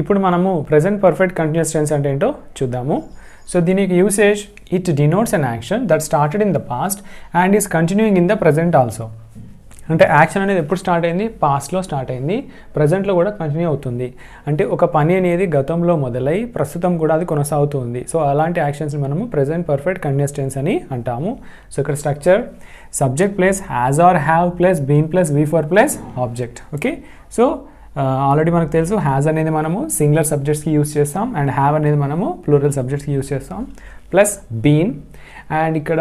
ఇప్పుడు మనము present perfect continuous tense అంటే ఏంటో చూద్దాము సో దీనికి usage it denotes an action that started in the past and is continuing in the present also అంటే action అనేది ఎప్పుడు స్టార్ట్ అయింది పాస్ట్లో స్టార్ట్ అయింది ప్రజెంట్లో కూడా కంటిన్యూ అవుతుంది అంటే ఒక పని అనేది గతంలో మొదలై ప్రస్తుతం కూడా అది కొనసాగుతుంది సో అలాంటి యాక్షన్స్ మనము ప్రజెంట్ పర్ఫెక్ట్ కండిస్టెన్స్ అని అంటాము సో ఇక్కడ structure subject plus has or have plus been plus V four plus object okay so already మనకు తెలుసు హ్యాజ్ అనేది మనము సింగులర్ సబ్జెక్ట్స్కి యూస్ చేస్తాం అండ్ హ్యావ్ అనేది మనము ప్లూరల్ సబ్జెక్ట్స్కి యూస్ చేస్తాం ప్లస్ బీన్ అండ్ ఇక్కడ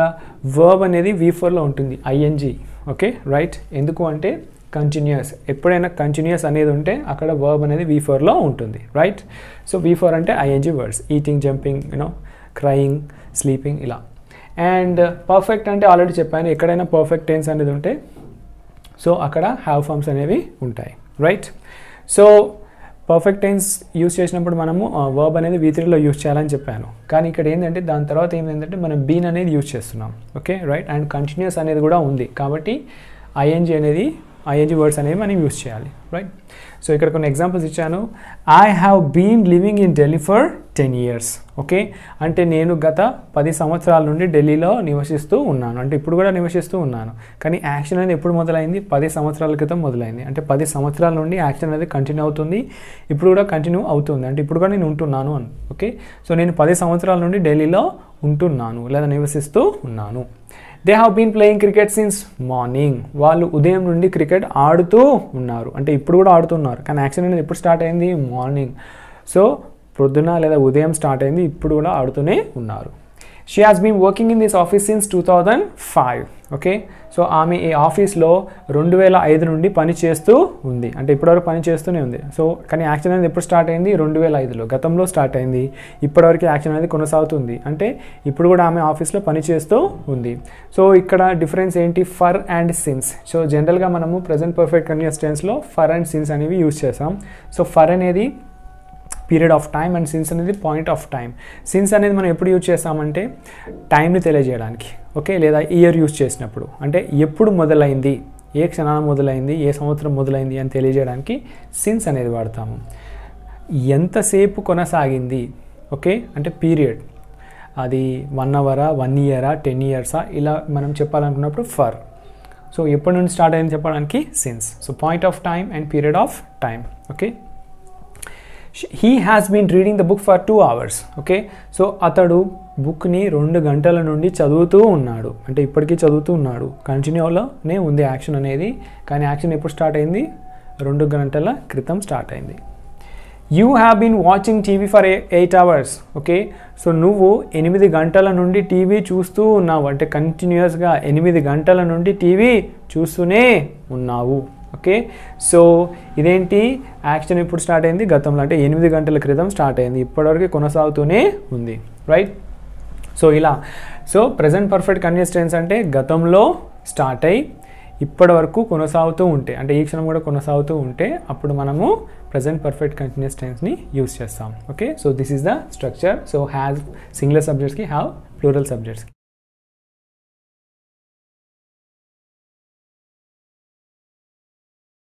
వర్బ్ అనేది వీ ఫోర్లో ఉంటుంది ఐఎన్జి ఓకే రైట్ ఎందుకు అంటే కంటిన్యూస్ ఎప్పుడైనా కంటిన్యూస్ అనేది ఉంటే అక్కడ వర్బ్ అనేది వీ ఫోర్లో ఉంటుంది రైట్ సో వీ ఫోర్ అంటే ING words eating jumping you know crying sleeping ఇలా అండ్ పర్ఫెక్ట్ అంటే ఆల్రెడీ చెప్పాను ఎక్కడైనా పర్ఫెక్ట్ టెన్స్ అనేది ఉంటే సో అక్కడ హ్యావ్ ఫార్మ్స్ అనేవి ఉంటాయి right so perfect tense use చేసినప్పుడు మనము వర్బ్ అనేది వి త్రీలో యూస్ చేయాలని చెప్పాను కానీ ఇక్కడ ఏంటంటే దాని తర్వాత ఏంటంటే మనం బీన్ అనేది యూస్ చేస్తున్నాం ఓకే రైట్ అండ్ కంటిన్యూస్ అనేది కూడా ఉంది కాబట్టి ఐఎన్జీ అనేది ఐఎన్జీ వర్డ్స్ అనేవి మనం యూస్ చేయాలి రైట్ సో ఇక్కడ కొన్ని ఎగ్జాంపుల్స్ ఇచ్చాను I have been living in Delhi for ten years okay అంటే నేను గత పది సంవత్సరాల నుండి ఢిల్లీలో నివసిస్తూ ఉన్నాను అంటే ఇప్పుడు కూడా నివసిస్తూ ఉన్నాను కానీ యాక్షన్ అనేది ఎప్పుడు మొదలైంది పది సంవత్సరాల క్రితం మొదలైంది అంటే పది సంవత్సరాల నుండి యాక్షన్ అనేది కంటిన్యూ అవుతుంది ఇప్పుడు కూడా కంటిన్యూ అవుతుంది అంటే ఇప్పుడు కూడా నేను ఉంటున్నాను అని ఓకే సో నేను పది సంవత్సరాల నుండి ఢిల్లీలో ఉంటున్నాను లేదా నివసిస్తూ ఉన్నాను they have been playing cricket since morning వాళ్ళు ఉదయం నుండి క్రికెట్ ఆడుతూ ఉన్నారు అంటే ఇప్పుడు కూడా ఆడుతున్నారు కానీ యాక్సిడెంట్ ఎప్పుడు స్టార్ట్ అయింది మార్నింగ్ సో పొద్దున లేదా ఉదయం స్టార్ట్ అయింది ఇప్పుడు కూడా ఆడుతూనే ఉన్నారు she has been working in this office since two thousand five okay so ఆమె ఈ ఆఫీస్లో రెండు వేల ఐదు నుండి పని చేస్తూ ఉంది అంటే ఇప్పటివరకు పని చేస్తూనే ఉంది సో కానీ యాక్షన్ అనేది ఎప్పుడు స్టార్ట్ అయింది రెండు వేల ఐదులో గతంలో స్టార్ట్ అయింది ఇప్పటివరకు యాక్షన్ అనేది కొనసాగుతుంది అంటే ఇప్పుడు కూడా ఆమె ఆఫీస్లో పని చేస్తూ ఉంది సో ఇక్కడ డిఫరెన్స్ ఏంటి ఫర్ అండ్ సిన్స్ సో జనరల్గా మనము ప్రజెంట్ పర్ఫెక్ట్ కన్యూస్ టెన్స్లో ఫర్ అండ్ సిన్స్ అనేవి యూజ్ చేస్తాం సో ఫర్ అనేది period of time and since అనేది పాయింట్ ఆఫ్ టైం సిన్స్ అనేది మనం ఎప్పుడు యూజ్ చేస్తామంటే టైంని తెలియజేయడానికి ఓకే లేదా ఇయర్ యూజ్ చేసినప్పుడు అంటే ఎప్పుడు మొదలైంది ఏ క్షణాన మొదలైంది ఏ సంవత్సరం మొదలైంది అని తెలియజేయడానికి సిన్స్ అనేది వాడతాము ఎంతసేపు కొనసాగింది ఓకే అంటే పీరియడ్ అది వన్ అవరా వన్ ఇయరా టెన్ ఇయర్సా ఇలా మనం చెప్పాలనుకున్నప్పుడు ఫర్ సో ఎప్పటి నుండి స్టార్ట్ అయింది చెప్పడానికి since so point of time and period of time okay he has been reading the book for two hours okay so అతడు బుక్ని రెండు గంటల నుండి చదువుతూ ఉన్నాడు అంటే ఇప్పటికీ చదువుతూ ఉన్నాడు కంటిన్యూలోనే ఉంది యాక్షన్ అనేది కానీ యాక్షన్ ఎప్పుడు స్టార్ట్ అయింది రెండు గంటల క్రితం స్టార్ట్ అయింది you have been watching TV for eight hours okay so నువ్వు ఎనిమిది గంటల నుండి టీవీ చూస్తూ ఉన్నావు అంటే కంటిన్యూస్గా ఎనిమిది గంటల నుండి టీవీ చూస్తూనే ఉన్నావు ఓకే సో ఇదేంటి యాక్షన్ ఇప్పుడు స్టార్ట్ అయింది గతంలో అంటే ఎనిమిది గంటల క్రితం స్టార్ట్ అయింది ఇప్పటివరకు కొనసాగుతూనే ఉంది రైట్ సో ఇలా సో ప్రజెంట్ పర్ఫెక్ట్ కన్వెస్టెన్స్ అంటే గతంలో స్టార్ట్ అయ్యి ఇప్పటి వరకు కొనసాగుతూ ఉంటే అంటే ఈ క్షణం కూడా కొనసాగుతూ ఉంటే అప్పుడు మనము ప్రజెంట్ పర్ఫెక్ట్ కంటిన్యూస్ టెన్స్ని యూస్ చేస్తాం okay so this is the structure so have singular సబ్జెక్ట్స్కి హ్యావ్ ప్లూరల్ సబ్జెక్ట్స్కి